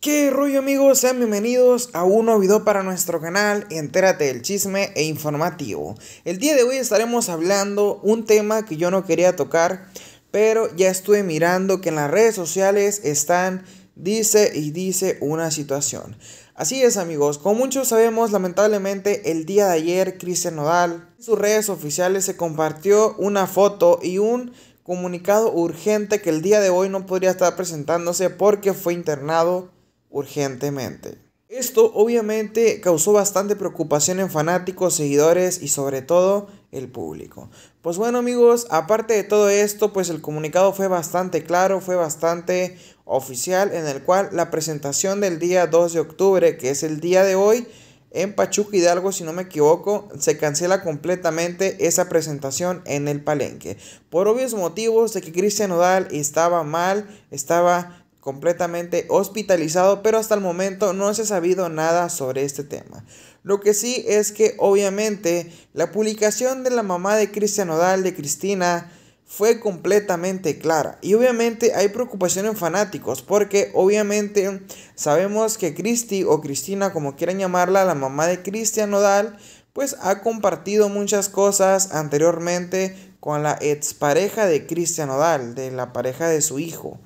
¿Qué rollo amigos? Sean bienvenidos a un nuevo video para nuestro canal Entérate del chisme e informativo. El día de hoy estaremos hablando un tema que yo no quería tocar, pero ya estuve mirando que en las redes sociales están dice y dice una situación. Así es amigos, como muchos sabemos lamentablemente el día de ayer Cristian Nodal en sus redes oficiales se compartió una foto y un comunicado urgente que el día de hoy no podría estar presentándose porque fue internado urgentemente. Esto obviamente causó bastante preocupación en fanáticos, seguidores y sobre todo el público. Pues bueno amigos, aparte de todo esto, pues el comunicado fue bastante claro, fue bastante oficial en el cual la presentación del día 2 de octubre, que es el día de hoy, en Pachuca Hidalgo, si no me equivoco, se cancela completamente esa presentación en el palenque. Por obvios motivos de que Cristian Odal estaba mal, estaba completamente hospitalizado, pero hasta el momento no se ha sabido nada sobre este tema. Lo que sí es que obviamente la publicación de la mamá de Cristian Odal, de Cristina, fue completamente clara. Y obviamente hay preocupación en fanáticos, porque obviamente sabemos que Cristi o Cristina, como quieran llamarla, la mamá de Cristian Odal. pues ha compartido muchas cosas anteriormente con la expareja de Cristian Odal. de la pareja de su hijo.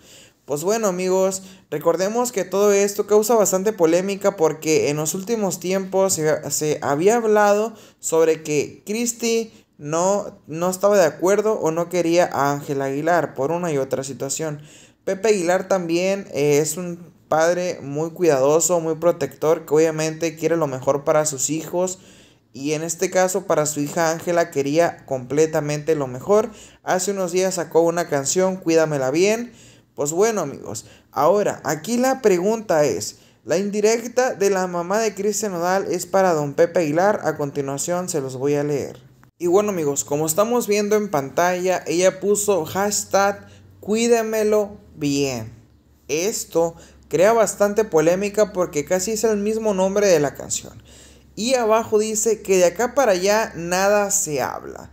Pues bueno amigos, recordemos que todo esto causa bastante polémica porque en los últimos tiempos se, había hablado sobre que Christie no, no estaba de acuerdo o no quería a Ángela Aguilar por una y otra situación. Pepe Aguilar también eh, es un padre muy cuidadoso, muy protector, que obviamente quiere lo mejor para sus hijos. Y en este caso para su hija Ángela quería completamente lo mejor. Hace unos días sacó una canción, Cuídamela bien pues bueno amigos, ahora aquí la pregunta es, la indirecta de la mamá de Cristian Nodal es para don Pepe Aguilar, a continuación se los voy a leer. Y bueno amigos, como estamos viendo en pantalla, ella puso hashtag cuídemelo bien. Esto crea bastante polémica porque casi es el mismo nombre de la canción. Y abajo dice que de acá para allá nada se habla.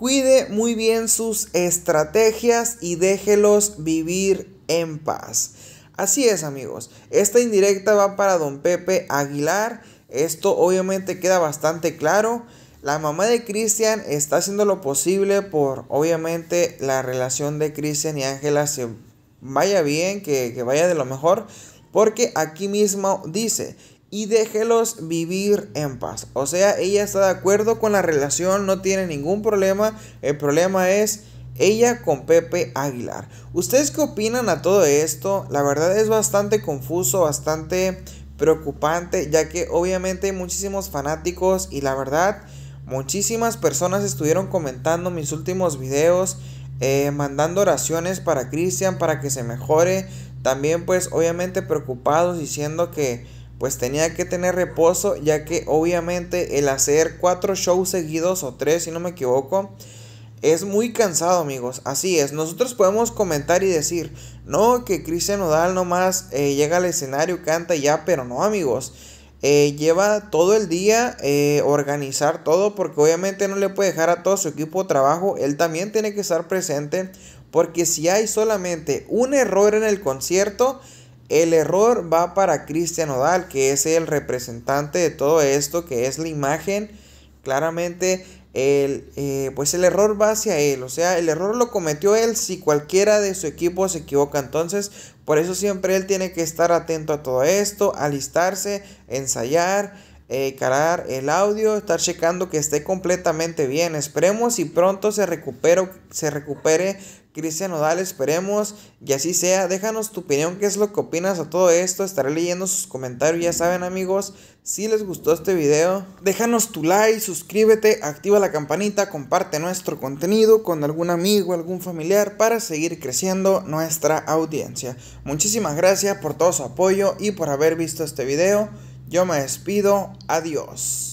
Cuide muy bien sus estrategias y déjelos vivir en paz. Así es amigos, esta indirecta va para don Pepe Aguilar. Esto obviamente queda bastante claro. La mamá de Cristian está haciendo lo posible por, obviamente, la relación de Cristian y Ángela se vaya bien, que, que, vaya de lo mejor. Porque aquí mismo dice, y déjelos vivir en paz. O sea, ella está de acuerdo con la relación, no tiene ningún problema. El problema es ella con Pepe Aguilar. ¿Ustedes qué opinan a todo esto? La verdad es bastante confuso, bastante preocupante, ya que obviamente hay muchísimos fanáticos y la verdad, muchísimas personas estuvieron comentando mis últimos videos, eh, mandando oraciones para Cristian, para que se mejore. También pues obviamente preocupados diciendo que pues tenía que tener reposo, ya que obviamente el hacer cuatro shows seguidos o tres, si no me equivoco, es muy cansado, amigos. Así es, nosotros podemos comentar y decir, no, que Cristian Odal nomás eh, llega al escenario, canta y ya, pero no, amigos. Eh, lleva todo el día eh, organizar todo porque obviamente no le puede dejar a todo su equipo de trabajo, él también tiene que estar presente porque si hay solamente un error en el concierto, el error va para Cristian Odal, que es el representante de todo esto, que es la imagen. Claramente, el, eh, pues el error va hacia él. O sea, el error lo cometió él si cualquiera de su equipo se equivoca. Entonces, por eso siempre él tiene que estar atento a todo esto, alistarse, ensayar Cargar eh, calar el audio, estar checando que esté completamente bien. Esperemos y pronto se, recupero, se recupere Cristian Odal, esperemos y así sea. Déjanos tu opinión, qué es lo que opinas a todo esto. Estaré leyendo sus comentarios, ya saben amigos. Si les gustó este video, déjanos tu like, suscríbete, activa la campanita, comparte nuestro contenido con algún amigo, algún familiar para seguir creciendo nuestra audiencia. Muchísimas gracias por todo su apoyo y por haber visto este video. Yo me despido, adiós.